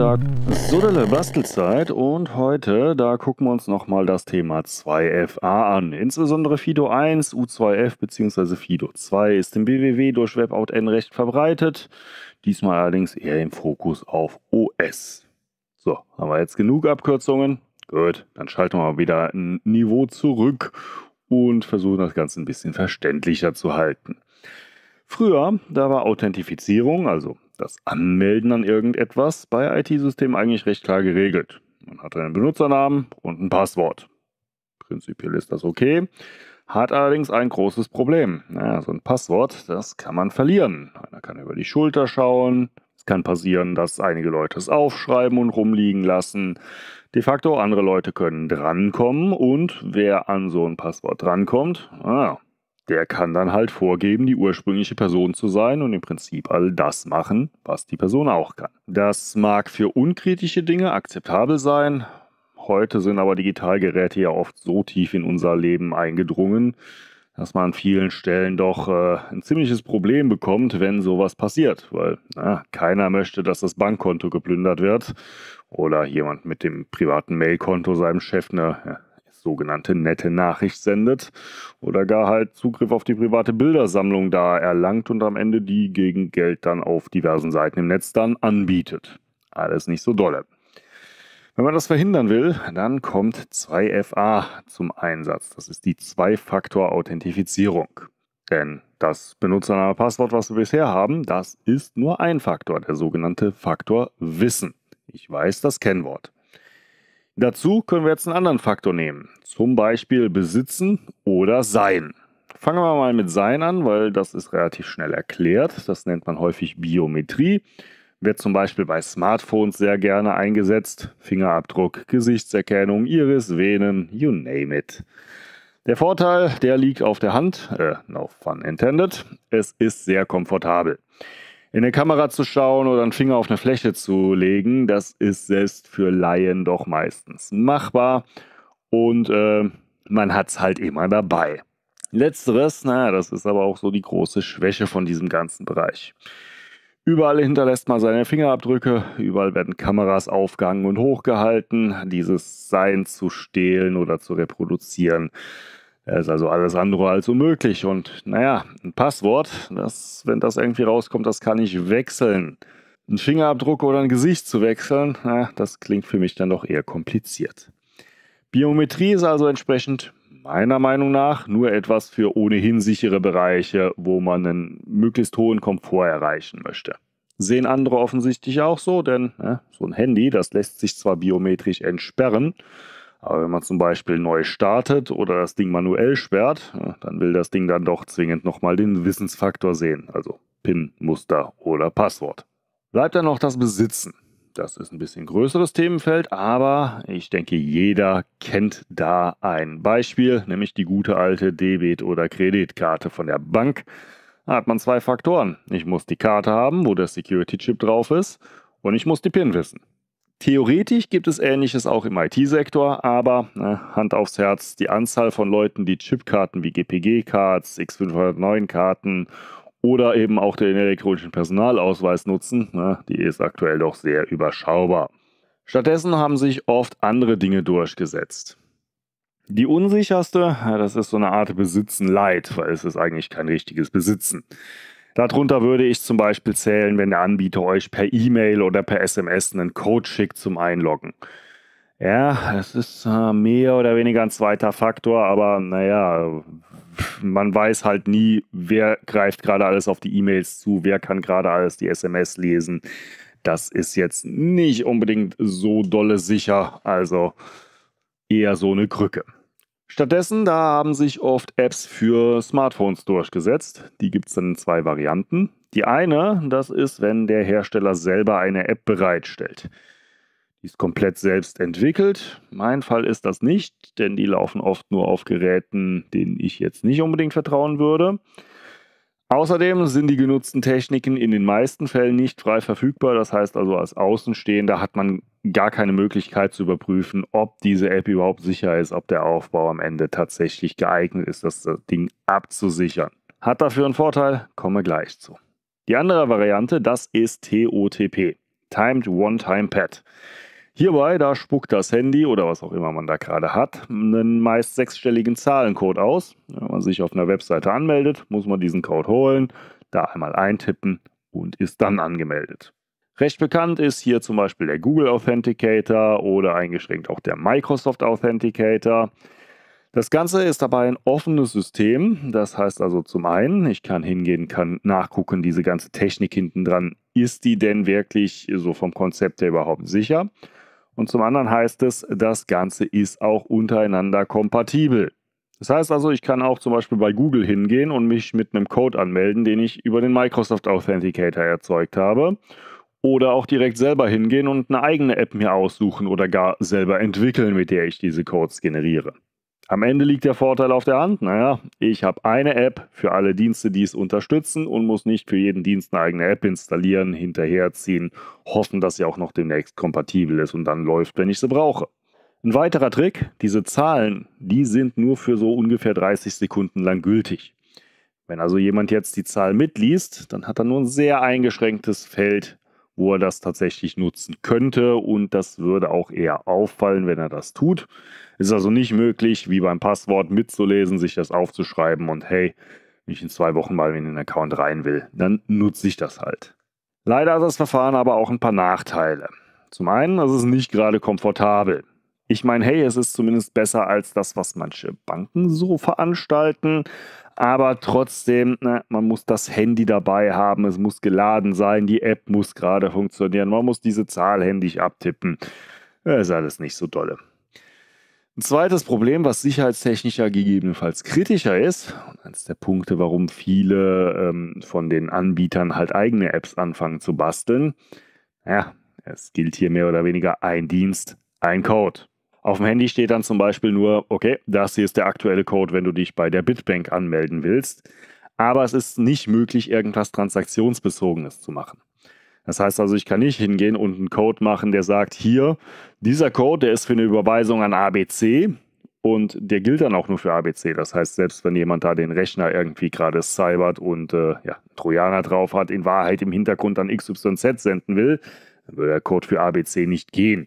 da Sodele Bastelzeit und heute, da gucken wir uns nochmal das Thema 2FA an. Insbesondere FIDO 1, U2F bzw. FIDO 2 ist im BWW durch WebOutN recht verbreitet, diesmal allerdings eher im Fokus auf OS. So, haben wir jetzt genug Abkürzungen? Gut, dann schalten wir mal wieder ein Niveau zurück und versuchen das Ganze ein bisschen verständlicher zu halten. Früher, da war Authentifizierung, also das Anmelden an irgendetwas bei IT-Systemen eigentlich recht klar geregelt. Man hat einen Benutzernamen und ein Passwort. Prinzipiell ist das okay, hat allerdings ein großes Problem. Naja, so ein Passwort, das kann man verlieren. Einer kann über die Schulter schauen. Es kann passieren, dass einige Leute es aufschreiben und rumliegen lassen. De facto andere Leute können drankommen und wer an so ein Passwort drankommt, naja, ah, der kann dann halt vorgeben, die ursprüngliche Person zu sein und im Prinzip all das machen, was die Person auch kann. Das mag für unkritische Dinge akzeptabel sein. Heute sind aber Digitalgeräte ja oft so tief in unser Leben eingedrungen, dass man an vielen Stellen doch äh, ein ziemliches Problem bekommt, wenn sowas passiert, weil na, keiner möchte, dass das Bankkonto geplündert wird oder jemand mit dem privaten Mailkonto seinem Chef eine sogenannte nette Nachricht sendet oder gar halt Zugriff auf die private Bildersammlung da erlangt und am Ende die gegen Geld dann auf diversen Seiten im Netz dann anbietet. Alles nicht so dolle. Wenn man das verhindern will, dann kommt 2FA zum Einsatz. Das ist die Zwei-Faktor-Authentifizierung. Denn das Benutzername Passwort, was wir bisher haben, das ist nur ein Faktor, der sogenannte Faktor Wissen. Ich weiß das Kennwort. Dazu können wir jetzt einen anderen Faktor nehmen, zum Beispiel besitzen oder sein. Fangen wir mal mit sein an, weil das ist relativ schnell erklärt. Das nennt man häufig Biometrie. Wird zum Beispiel bei Smartphones sehr gerne eingesetzt. Fingerabdruck, Gesichtserkennung, Iris, Venen, you name it. Der Vorteil, der liegt auf der Hand, äh, no fun intended. Es ist sehr komfortabel. In der Kamera zu schauen oder einen Finger auf eine Fläche zu legen, das ist selbst für Laien doch meistens machbar und äh, man hat es halt immer dabei. Letzteres, naja, das ist aber auch so die große Schwäche von diesem ganzen Bereich. Überall hinterlässt man seine Fingerabdrücke, überall werden Kameras aufgehangen und hochgehalten. Dieses Sein zu stehlen oder zu reproduzieren, er ist also alles andere als unmöglich. Und naja, ein Passwort, das, wenn das irgendwie rauskommt, das kann ich wechseln. Ein Fingerabdruck oder ein Gesicht zu wechseln, na, das klingt für mich dann doch eher kompliziert. Biometrie ist also entsprechend meiner Meinung nach nur etwas für ohnehin sichere Bereiche, wo man einen möglichst hohen Komfort erreichen möchte. Sehen andere offensichtlich auch so, denn ne, so ein Handy, das lässt sich zwar biometrisch entsperren, aber wenn man zum Beispiel neu startet oder das Ding manuell sperrt, dann will das Ding dann doch zwingend nochmal den Wissensfaktor sehen, also PIN, Muster oder Passwort. Bleibt dann noch das Besitzen. Das ist ein bisschen größeres Themenfeld, aber ich denke, jeder kennt da ein Beispiel, nämlich die gute alte Debit- oder Kreditkarte von der Bank. Da hat man zwei Faktoren. Ich muss die Karte haben, wo der Security-Chip drauf ist, und ich muss die PIN wissen. Theoretisch gibt es Ähnliches auch im IT-Sektor, aber ne, Hand aufs Herz, die Anzahl von Leuten, die Chipkarten wie GPG-Cards, X509-Karten oder eben auch den elektronischen Personalausweis nutzen, ne, die ist aktuell doch sehr überschaubar. Stattdessen haben sich oft andere Dinge durchgesetzt. Die unsicherste, das ist so eine Art Besitzen-Leid, weil es ist eigentlich kein richtiges Besitzen. Darunter würde ich zum Beispiel zählen, wenn der Anbieter euch per E-Mail oder per SMS einen Code schickt zum Einloggen. Ja, das ist äh, mehr oder weniger ein zweiter Faktor, aber naja, man weiß halt nie, wer greift gerade alles auf die E-Mails zu, wer kann gerade alles die SMS lesen. Das ist jetzt nicht unbedingt so dolle sicher, also eher so eine Krücke. Stattdessen, da haben sich oft Apps für Smartphones durchgesetzt. Die gibt es dann in zwei Varianten. Die eine, das ist, wenn der Hersteller selber eine App bereitstellt. Die ist komplett selbst entwickelt. Mein Fall ist das nicht, denn die laufen oft nur auf Geräten, denen ich jetzt nicht unbedingt vertrauen würde. Außerdem sind die genutzten Techniken in den meisten Fällen nicht frei verfügbar. Das heißt also, als Außenstehender hat man gar keine Möglichkeit zu überprüfen, ob diese App überhaupt sicher ist, ob der Aufbau am Ende tatsächlich geeignet ist, das Ding abzusichern. Hat dafür einen Vorteil, komme gleich zu. Die andere Variante, das ist TOTP, Timed One-Time Pad. Hierbei, da spuckt das Handy oder was auch immer man da gerade hat, einen meist sechsstelligen Zahlencode aus. Wenn man sich auf einer Webseite anmeldet, muss man diesen Code holen, da einmal eintippen und ist dann angemeldet. Recht bekannt ist hier zum Beispiel der Google Authenticator oder eingeschränkt auch der Microsoft Authenticator. Das Ganze ist dabei ein offenes System. Das heißt also zum einen, ich kann hingehen, kann nachgucken, diese ganze Technik hinten dran, ist die denn wirklich so vom Konzept her überhaupt sicher? Und zum anderen heißt es, das Ganze ist auch untereinander kompatibel. Das heißt also, ich kann auch zum Beispiel bei Google hingehen und mich mit einem Code anmelden, den ich über den Microsoft Authenticator erzeugt habe. Oder auch direkt selber hingehen und eine eigene App mir aussuchen oder gar selber entwickeln, mit der ich diese Codes generiere. Am Ende liegt der Vorteil auf der Hand. Naja, ich habe eine App für alle Dienste, die es unterstützen und muss nicht für jeden Dienst eine eigene App installieren, hinterherziehen, hoffen, dass sie auch noch demnächst kompatibel ist und dann läuft, wenn ich sie brauche. Ein weiterer Trick, diese Zahlen, die sind nur für so ungefähr 30 Sekunden lang gültig. Wenn also jemand jetzt die Zahl mitliest, dann hat er nur ein sehr eingeschränktes Feld wo er das tatsächlich nutzen könnte und das würde auch eher auffallen, wenn er das tut. Ist also nicht möglich, wie beim Passwort mitzulesen, sich das aufzuschreiben und hey, wenn ich in zwei Wochen mal in den Account rein will, dann nutze ich das halt. Leider hat das Verfahren aber auch ein paar Nachteile. Zum einen, es ist nicht gerade komfortabel. Ich meine, hey, es ist zumindest besser als das, was manche Banken so veranstalten aber trotzdem, na, ne, man muss das Handy dabei haben, es muss geladen sein, die App muss gerade funktionieren, man muss diese Zahl händisch abtippen. Das ist alles nicht so dolle. Ein zweites Problem, was sicherheitstechnischer gegebenenfalls kritischer ist, und eines der Punkte, warum viele ähm, von den Anbietern halt eigene Apps anfangen zu basteln, ja, es gilt hier mehr oder weniger ein Dienst, ein Code. Auf dem Handy steht dann zum Beispiel nur, okay, das hier ist der aktuelle Code, wenn du dich bei der Bitbank anmelden willst. Aber es ist nicht möglich, irgendwas Transaktionsbezogenes zu machen. Das heißt also, ich kann nicht hingehen und einen Code machen, der sagt, hier, dieser Code, der ist für eine Überweisung an ABC und der gilt dann auch nur für ABC. Das heißt, selbst wenn jemand da den Rechner irgendwie gerade cybert und äh, ja, Trojaner drauf hat, in Wahrheit im Hintergrund an XYZ senden will, dann würde der Code für ABC nicht gehen.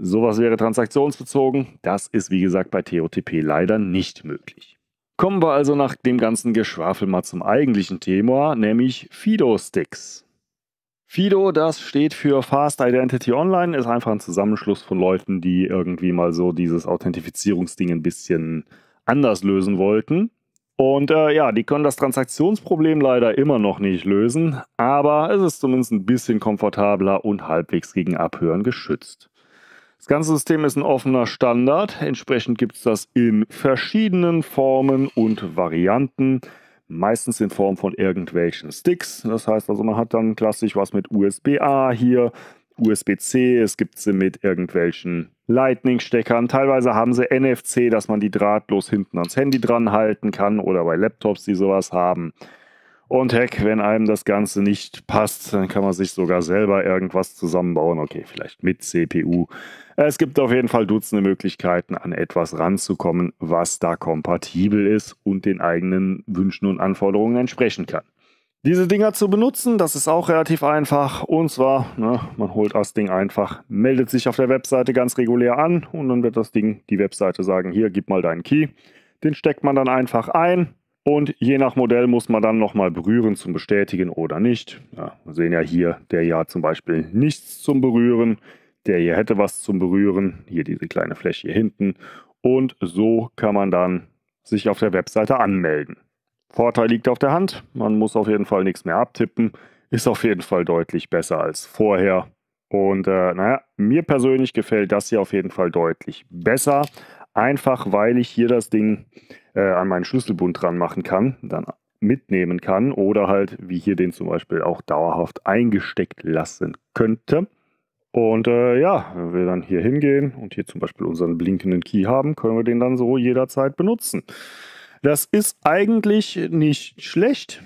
Sowas wäre transaktionsbezogen. Das ist wie gesagt bei TOTP leider nicht möglich. Kommen wir also nach dem ganzen Geschwafel mal zum eigentlichen Thema, nämlich Fido-Sticks. Fido, das steht für Fast Identity Online, ist einfach ein Zusammenschluss von Leuten, die irgendwie mal so dieses Authentifizierungsding ein bisschen anders lösen wollten. Und äh, ja, die können das Transaktionsproblem leider immer noch nicht lösen, aber es ist zumindest ein bisschen komfortabler und halbwegs gegen Abhören geschützt. Das ganze System ist ein offener Standard. Entsprechend gibt es das in verschiedenen Formen und Varianten. Meistens in Form von irgendwelchen Sticks. Das heißt also, man hat dann klassisch was mit USB-A hier, USB-C, es gibt sie mit irgendwelchen Lightning-Steckern. Teilweise haben sie NFC, dass man die drahtlos hinten ans Handy dran halten kann oder bei Laptops, die sowas haben. Und heck, wenn einem das Ganze nicht passt, dann kann man sich sogar selber irgendwas zusammenbauen. Okay, vielleicht mit CPU. Es gibt auf jeden Fall Dutzende Möglichkeiten, an etwas ranzukommen, was da kompatibel ist und den eigenen Wünschen und Anforderungen entsprechen kann. Diese Dinger zu benutzen, das ist auch relativ einfach. Und zwar, ne, man holt das Ding einfach, meldet sich auf der Webseite ganz regulär an und dann wird das Ding, die Webseite sagen, hier, gib mal deinen Key. Den steckt man dann einfach ein, und je nach Modell muss man dann nochmal berühren zum Bestätigen oder nicht. Ja, wir sehen ja hier, der hier hat zum Beispiel nichts zum Berühren, der hier hätte was zum Berühren, hier diese kleine Fläche hier hinten. Und so kann man dann sich auf der Webseite anmelden. Vorteil liegt auf der Hand, man muss auf jeden Fall nichts mehr abtippen, ist auf jeden Fall deutlich besser als vorher. Und äh, naja, mir persönlich gefällt das hier auf jeden Fall deutlich besser, einfach weil ich hier das Ding äh, an meinen Schlüsselbund dran machen kann, dann mitnehmen kann oder halt, wie hier den zum Beispiel auch dauerhaft eingesteckt lassen könnte. Und äh, ja, wenn wir dann hier hingehen und hier zum Beispiel unseren blinkenden Key haben, können wir den dann so jederzeit benutzen. Das ist eigentlich nicht schlecht.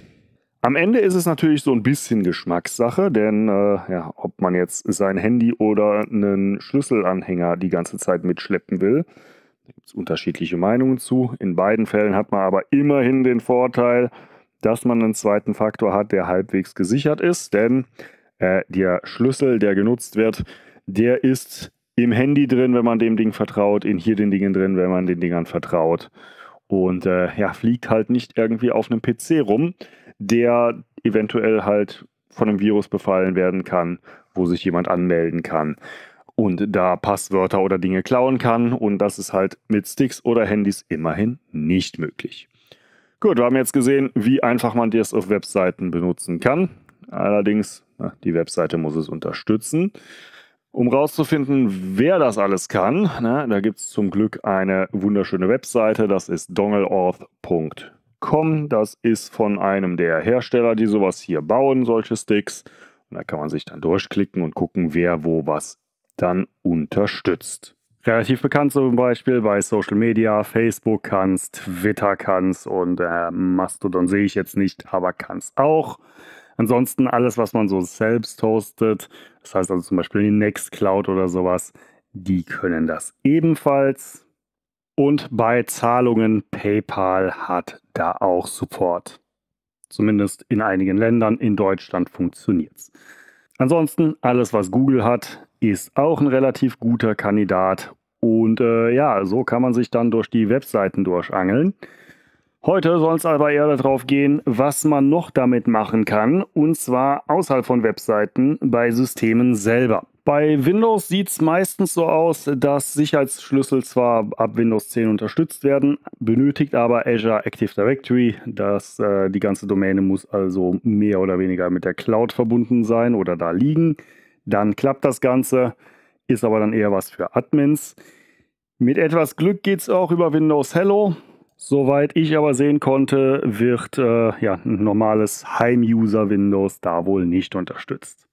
Am Ende ist es natürlich so ein bisschen Geschmackssache, denn äh, ja, ob man jetzt sein Handy oder einen Schlüsselanhänger die ganze Zeit mitschleppen will, da gibt es unterschiedliche Meinungen zu. In beiden Fällen hat man aber immerhin den Vorteil, dass man einen zweiten Faktor hat, der halbwegs gesichert ist, denn äh, der Schlüssel, der genutzt wird, der ist im Handy drin, wenn man dem Ding vertraut, in hier den Dingen drin, wenn man den Dingern vertraut. Und äh, ja, fliegt halt nicht irgendwie auf einem PC rum, der eventuell halt von einem Virus befallen werden kann, wo sich jemand anmelden kann und da Passwörter oder Dinge klauen kann. Und das ist halt mit Sticks oder Handys immerhin nicht möglich. Gut, wir haben jetzt gesehen, wie einfach man das auf Webseiten benutzen kann. Allerdings, die Webseite muss es unterstützen. Um rauszufinden, wer das alles kann, ne, da gibt es zum Glück eine wunderschöne Webseite, das ist dongleauth.com. Das ist von einem der Hersteller, die sowas hier bauen, solche Sticks. Und da kann man sich dann durchklicken und gucken, wer wo was dann unterstützt. Relativ bekannt zum Beispiel bei Social Media, Facebook kannst, Twitter kannst und äh, Mastodon sehe ich jetzt nicht, aber kannst auch. Ansonsten alles, was man so selbst hostet, das heißt also zum Beispiel die Nextcloud oder sowas, die können das ebenfalls. Und bei Zahlungen, PayPal hat da auch Support. Zumindest in einigen Ländern, in Deutschland funktioniert es. Ansonsten alles, was Google hat, ist auch ein relativ guter Kandidat. Und äh, ja, so kann man sich dann durch die Webseiten durchangeln. Heute soll es aber eher darauf gehen, was man noch damit machen kann, und zwar außerhalb von Webseiten bei Systemen selber. Bei Windows sieht es meistens so aus, dass Sicherheitsschlüssel zwar ab Windows 10 unterstützt werden, benötigt aber Azure Active Directory. Das, äh, die ganze Domäne muss also mehr oder weniger mit der Cloud verbunden sein oder da liegen dann klappt das Ganze. Ist aber dann eher was für Admins. Mit etwas Glück geht es auch über Windows Hello. Soweit ich aber sehen konnte, wird äh, ja, ein normales Heim-User-Windows da wohl nicht unterstützt.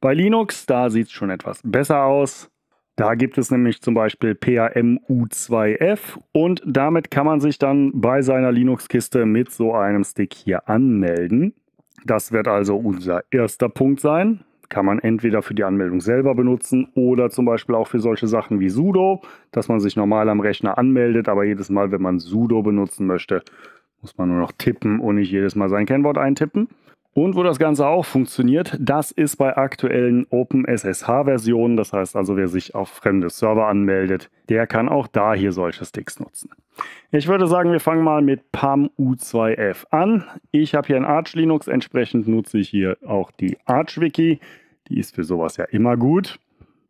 Bei Linux, da sieht es schon etwas besser aus. Da gibt es nämlich zum Beispiel PAMU2F und damit kann man sich dann bei seiner Linux-Kiste mit so einem Stick hier anmelden. Das wird also unser erster Punkt sein kann man entweder für die Anmeldung selber benutzen oder zum Beispiel auch für solche Sachen wie Sudo, dass man sich normal am Rechner anmeldet, aber jedes Mal, wenn man Sudo benutzen möchte, muss man nur noch tippen und nicht jedes Mal sein Kennwort eintippen. Und wo das Ganze auch funktioniert, das ist bei aktuellen OpenSSH-Versionen. Das heißt also, wer sich auf fremde Server anmeldet, der kann auch da hier solche Sticks nutzen. Ich würde sagen, wir fangen mal mit PAM U2F an. Ich habe hier ein Arch Linux, entsprechend nutze ich hier auch die Arch-Wiki. Die ist für sowas ja immer gut.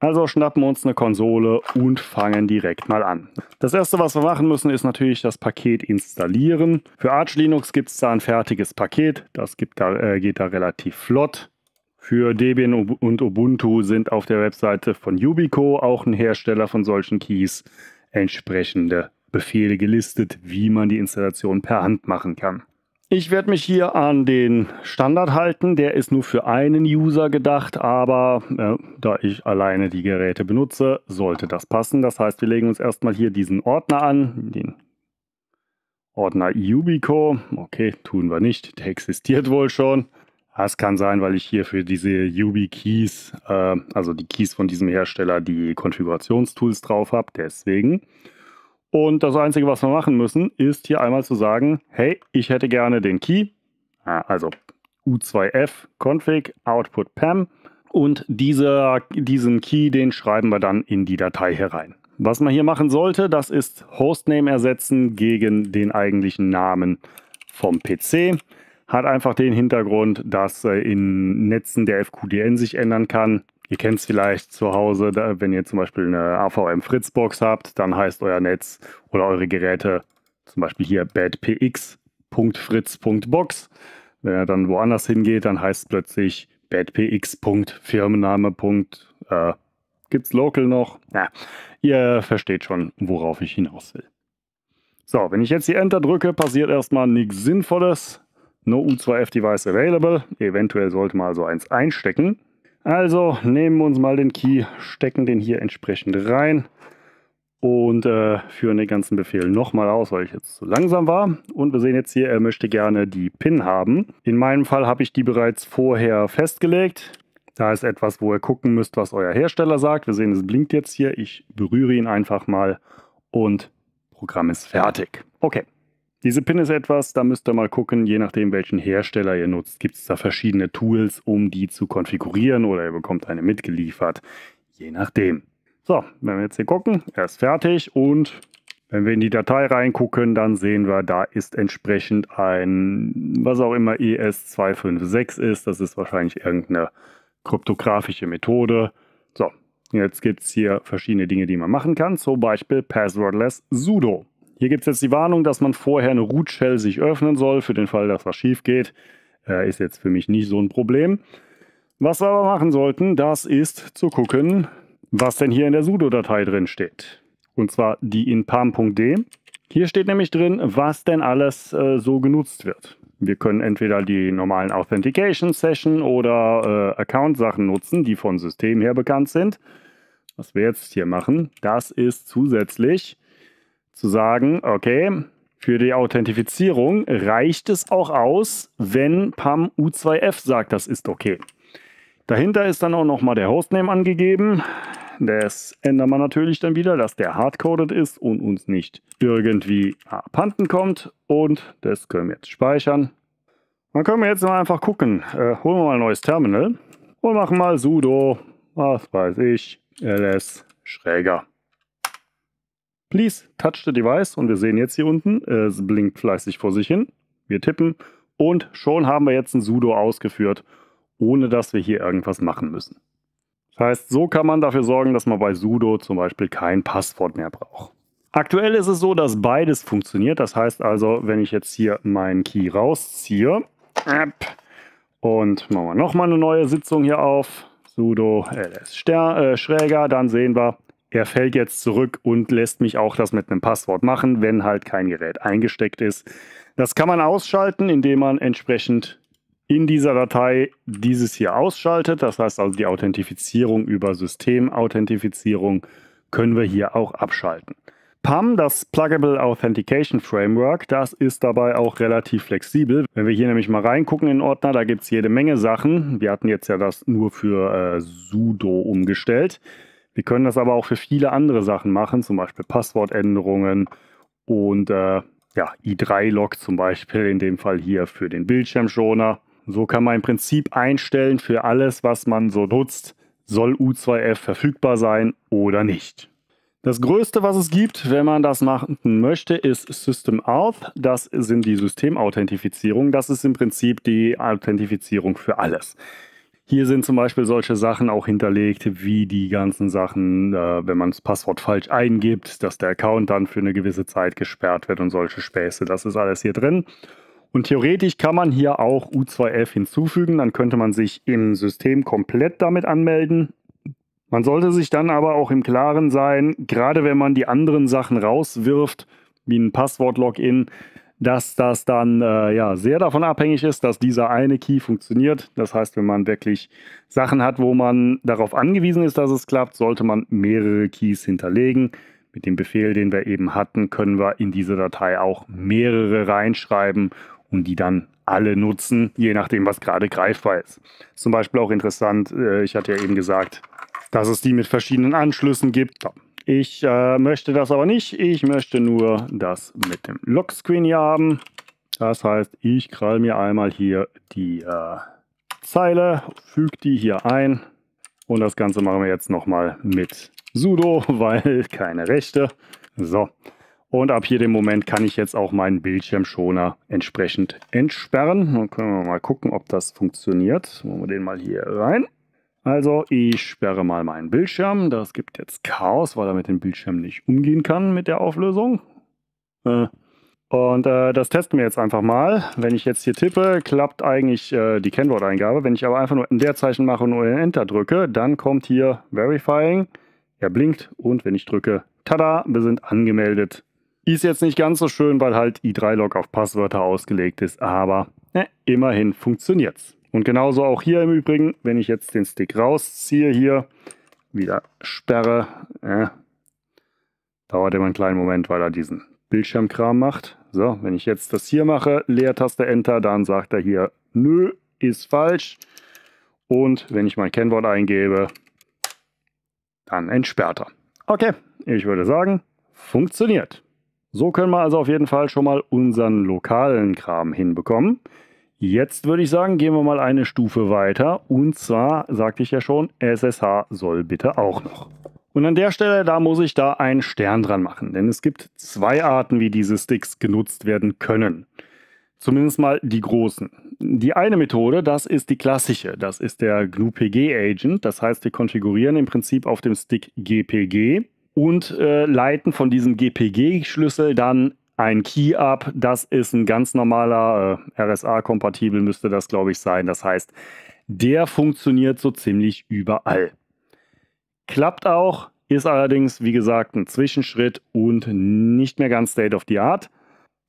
Also schnappen wir uns eine Konsole und fangen direkt mal an. Das erste, was wir machen müssen, ist natürlich das Paket installieren. Für Arch Linux gibt es da ein fertiges Paket. Das da, äh, geht da relativ flott. Für Debian und Ubuntu sind auf der Webseite von Yubico, auch ein Hersteller von solchen Keys, entsprechende Befehle gelistet, wie man die Installation per Hand machen kann. Ich werde mich hier an den Standard halten. Der ist nur für einen User gedacht, aber äh, da ich alleine die Geräte benutze, sollte das passen. Das heißt, wir legen uns erstmal hier diesen Ordner an, den Ordner Ubico. Okay, tun wir nicht. Der existiert wohl schon. Das kann sein, weil ich hier für diese YubiKeys, äh, also die Keys von diesem Hersteller, die Konfigurationstools drauf habe. Deswegen. Und das Einzige, was wir machen müssen, ist hier einmal zu sagen, hey, ich hätte gerne den Key, ah, also u2f config output pam und dieser, diesen Key, den schreiben wir dann in die Datei herein. Was man hier machen sollte, das ist Hostname ersetzen gegen den eigentlichen Namen vom PC. Hat einfach den Hintergrund, dass in Netzen der FQDN sich ändern kann Ihr kennt es vielleicht zu Hause, da, wenn ihr zum Beispiel eine AVM-Fritzbox habt, dann heißt euer Netz oder eure Geräte zum Beispiel hier badpx.fritz.box. Wenn er dann woanders hingeht, dann heißt es plötzlich badpx.firmenname. Äh, gibt's local noch? Na, ihr versteht schon, worauf ich hinaus will. So, wenn ich jetzt hier Enter drücke, passiert erstmal nichts Sinnvolles. No U2F Device available. Eventuell sollte man so eins einstecken. Also nehmen wir uns mal den Key, stecken den hier entsprechend rein und äh, führen den ganzen Befehl nochmal aus, weil ich jetzt zu langsam war. Und wir sehen jetzt hier, er möchte gerne die PIN haben. In meinem Fall habe ich die bereits vorher festgelegt. Da ist etwas, wo ihr gucken müsst, was euer Hersteller sagt. Wir sehen, es blinkt jetzt hier. Ich berühre ihn einfach mal und Programm ist fertig. Okay, diese Pin ist etwas, da müsst ihr mal gucken, je nachdem welchen Hersteller ihr nutzt, gibt es da verschiedene Tools, um die zu konfigurieren oder ihr bekommt eine mitgeliefert, je nachdem. So, wenn wir jetzt hier gucken, er ist fertig und wenn wir in die Datei reingucken, dann sehen wir, da ist entsprechend ein, was auch immer ES256 ist, das ist wahrscheinlich irgendeine kryptografische Methode. So, jetzt gibt es hier verschiedene Dinge, die man machen kann, zum Beispiel Passwordless Sudo. Hier gibt es jetzt die Warnung, dass man vorher eine Root Shell sich öffnen soll, für den Fall, dass was schief geht. Äh, ist jetzt für mich nicht so ein Problem. Was wir aber machen sollten, das ist zu gucken, was denn hier in der sudo-Datei drin steht. Und zwar die in palm.d. Hier steht nämlich drin, was denn alles äh, so genutzt wird. Wir können entweder die normalen Authentication Session oder äh, Account Sachen nutzen, die von System her bekannt sind. Was wir jetzt hier machen, das ist zusätzlich zu sagen, okay, für die Authentifizierung reicht es auch aus, wenn PAM U2F sagt, das ist okay. Dahinter ist dann auch nochmal der Hostname angegeben. Das ändern wir natürlich dann wieder, dass der hardcoded ist und uns nicht irgendwie abhanden kommt. Und das können wir jetzt speichern. Dann können wir jetzt mal einfach gucken. Äh, holen wir mal ein neues Terminal und machen mal sudo, was weiß ich, ls schräger. Please touch the device und wir sehen jetzt hier unten, es blinkt fleißig vor sich hin. Wir tippen und schon haben wir jetzt ein Sudo ausgeführt, ohne dass wir hier irgendwas machen müssen. Das heißt, so kann man dafür sorgen, dass man bei Sudo zum Beispiel kein Passwort mehr braucht. Aktuell ist es so, dass beides funktioniert. Das heißt also, wenn ich jetzt hier meinen Key rausziehe und machen wir nochmal eine neue Sitzung hier auf, sudo ls äh, schräger, dann sehen wir, er fällt jetzt zurück und lässt mich auch das mit einem Passwort machen, wenn halt kein Gerät eingesteckt ist. Das kann man ausschalten, indem man entsprechend in dieser Datei dieses hier ausschaltet. Das heißt also die Authentifizierung über Systemauthentifizierung können wir hier auch abschalten. PAM, das Pluggable Authentication Framework, das ist dabei auch relativ flexibel. Wenn wir hier nämlich mal reingucken in den Ordner, da gibt es jede Menge Sachen. Wir hatten jetzt ja das nur für äh, Sudo umgestellt. Wir können das aber auch für viele andere Sachen machen, zum Beispiel Passwortänderungen und äh, ja, i3-Log zum Beispiel, in dem Fall hier für den Bildschirmschoner. So kann man im Prinzip einstellen für alles, was man so nutzt, soll U2F verfügbar sein oder nicht. Das größte, was es gibt, wenn man das machen möchte, ist SystemAuth. Das sind die Systemauthentifizierung. Das ist im Prinzip die Authentifizierung für alles. Hier sind zum Beispiel solche Sachen auch hinterlegt, wie die ganzen Sachen, äh, wenn man das Passwort falsch eingibt, dass der Account dann für eine gewisse Zeit gesperrt wird und solche Späße. Das ist alles hier drin. Und theoretisch kann man hier auch U2F hinzufügen. Dann könnte man sich im System komplett damit anmelden. Man sollte sich dann aber auch im Klaren sein, gerade wenn man die anderen Sachen rauswirft, wie ein Passwort-Login, dass das dann äh, ja, sehr davon abhängig ist, dass dieser eine Key funktioniert. Das heißt, wenn man wirklich Sachen hat, wo man darauf angewiesen ist, dass es klappt, sollte man mehrere Keys hinterlegen. Mit dem Befehl, den wir eben hatten, können wir in diese Datei auch mehrere reinschreiben und die dann alle nutzen, je nachdem, was gerade greifbar ist. Zum Beispiel auch interessant, äh, ich hatte ja eben gesagt, dass es die mit verschiedenen Anschlüssen gibt. Ich äh, möchte das aber nicht. Ich möchte nur das mit dem Lockscreen hier haben. Das heißt, ich krall mir einmal hier die äh, Zeile, füge die hier ein. Und das Ganze machen wir jetzt nochmal mit sudo, weil keine Rechte. So, und ab hier dem Moment kann ich jetzt auch meinen Bildschirmschoner entsprechend entsperren. Dann können wir mal gucken, ob das funktioniert. Machen wir den mal hier rein. Also ich sperre mal meinen Bildschirm. Das gibt jetzt Chaos, weil er mit dem Bildschirm nicht umgehen kann mit der Auflösung. Äh. und äh, das testen wir jetzt einfach mal. Wenn ich jetzt hier tippe, klappt eigentlich äh, die Kennworteingabe. Wenn ich aber einfach nur ein Leerzeichen mache und nur Enter drücke, dann kommt hier Verifying. Er blinkt und wenn ich drücke, tada, wir sind angemeldet. Ist jetzt nicht ganz so schön, weil halt i3-Log auf Passwörter ausgelegt ist, aber ne, immerhin funktioniert's. Und genauso auch hier im Übrigen, wenn ich jetzt den Stick rausziehe hier, wieder sperre, äh, dauert immer einen kleinen Moment, weil er diesen Bildschirmkram macht. So, wenn ich jetzt das hier mache, Leertaste Enter, dann sagt er hier, nö, ist falsch. Und wenn ich mein Kennwort eingebe, dann entsperrt er. Okay, ich würde sagen, funktioniert. So können wir also auf jeden Fall schon mal unseren lokalen Kram hinbekommen. Jetzt würde ich sagen, gehen wir mal eine Stufe weiter. Und zwar, sagte ich ja schon, SSH soll bitte auch noch. Und an der Stelle, da muss ich da einen Stern dran machen, denn es gibt zwei Arten, wie diese Sticks genutzt werden können. Zumindest mal die großen. Die eine Methode, das ist die klassische. Das ist der GNU-PG-Agent. Das heißt, wir konfigurieren im Prinzip auf dem Stick GPG und äh, leiten von diesem GPG-Schlüssel dann ein Key-Up. Das ist ein ganz normaler, äh, RSA-kompatibel müsste das, glaube ich, sein. Das heißt, der funktioniert so ziemlich überall. Klappt auch, ist allerdings, wie gesagt, ein Zwischenschritt und nicht mehr ganz State of the Art.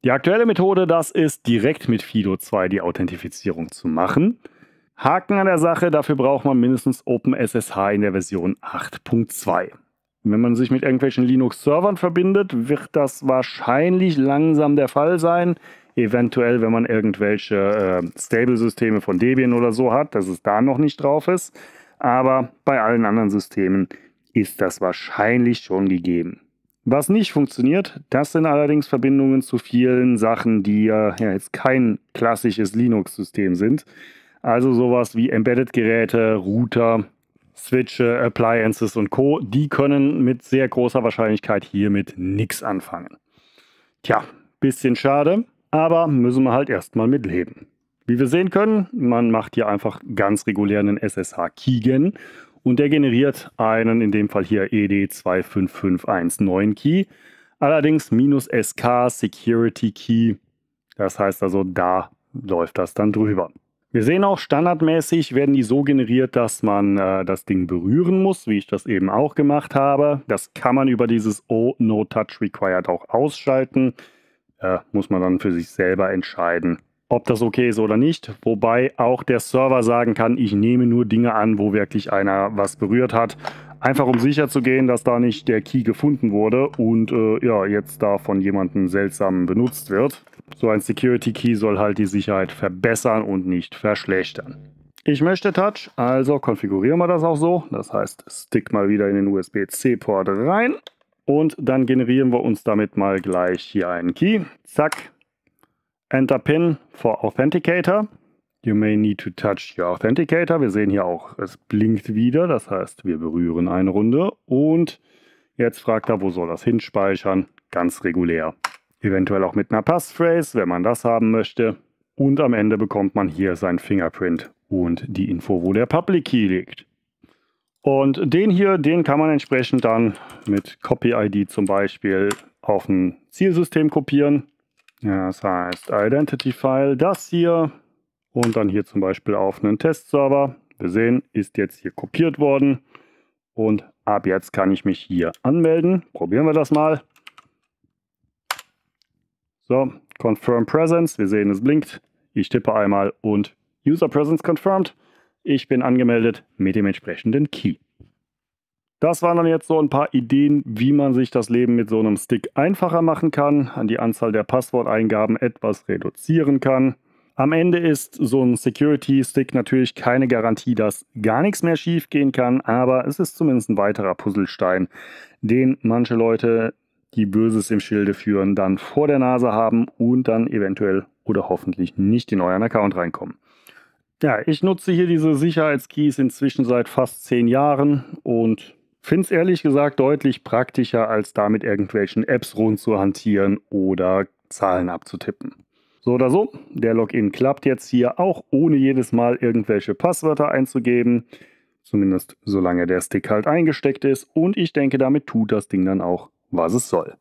Die aktuelle Methode, das ist direkt mit Fido 2 die Authentifizierung zu machen. Haken an der Sache, dafür braucht man mindestens OpenSSH in der Version 8.2. Wenn man sich mit irgendwelchen Linux-Servern verbindet, wird das wahrscheinlich langsam der Fall sein. Eventuell, wenn man irgendwelche äh, Stable-Systeme von Debian oder so hat, dass es da noch nicht drauf ist. Aber bei allen anderen Systemen ist das wahrscheinlich schon gegeben. Was nicht funktioniert, das sind allerdings Verbindungen zu vielen Sachen, die ja, ja jetzt kein klassisches Linux-System sind. Also sowas wie Embedded-Geräte, Router, Switch, äh, Appliances und Co., die können mit sehr großer Wahrscheinlichkeit hiermit nichts anfangen. Tja, bisschen schade, aber müssen wir halt erstmal mit leben. Wie wir sehen können, man macht hier einfach ganz regulär einen SSH-Keygen und der generiert einen, in dem Fall hier ED25519 Key, allerdings minus SK Security Key. Das heißt also, da läuft das dann drüber. Wir sehen auch, standardmäßig werden die so generiert, dass man äh, das Ding berühren muss, wie ich das eben auch gemacht habe. Das kann man über dieses O No Touch Required auch ausschalten. Äh, muss man dann für sich selber entscheiden, ob das okay ist oder nicht. Wobei auch der Server sagen kann, ich nehme nur Dinge an, wo wirklich einer was berührt hat. Einfach um sicher zu gehen, dass da nicht der Key gefunden wurde und äh, ja, jetzt da von jemandem seltsam benutzt wird. So ein Security Key soll halt die Sicherheit verbessern und nicht verschlechtern. Ich möchte Touch, also konfigurieren wir das auch so. Das heißt, stick mal wieder in den USB-C-Port rein und dann generieren wir uns damit mal gleich hier einen Key. Zack. Enter Pin for Authenticator. You may need to touch your authenticator. Wir sehen hier auch, es blinkt wieder. Das heißt, wir berühren eine Runde. Und jetzt fragt er, wo soll das hinspeichern? Ganz regulär. Eventuell auch mit einer Passphrase, wenn man das haben möchte. Und am Ende bekommt man hier sein Fingerprint und die Info, wo der Public Key liegt. Und den hier, den kann man entsprechend dann mit Copy-ID zum Beispiel auf ein Zielsystem kopieren. Das heißt Identity-File, das hier und dann hier zum Beispiel auf einen Testserver. Wir sehen, ist jetzt hier kopiert worden und ab jetzt kann ich mich hier anmelden. Probieren wir das mal. So, Confirm Presence, wir sehen es blinkt. Ich tippe einmal und User Presence Confirmed. Ich bin angemeldet mit dem entsprechenden Key. Das waren dann jetzt so ein paar Ideen, wie man sich das Leben mit so einem Stick einfacher machen kann, an die Anzahl der Passworteingaben etwas reduzieren kann am Ende ist so ein Security Stick natürlich keine Garantie, dass gar nichts mehr schiefgehen kann, aber es ist zumindest ein weiterer Puzzlestein, den manche Leute, die Böses im Schilde führen, dann vor der Nase haben und dann eventuell oder hoffentlich nicht in euren Account reinkommen. Ja, ich nutze hier diese Sicherheitskeys inzwischen seit fast zehn Jahren und finde es ehrlich gesagt deutlich praktischer, als damit irgendwelchen Apps rund zu hantieren oder Zahlen abzutippen. So oder so, der Login klappt jetzt hier auch ohne jedes Mal irgendwelche Passwörter einzugeben. Zumindest solange der Stick halt eingesteckt ist. Und ich denke, damit tut das Ding dann auch, was es soll.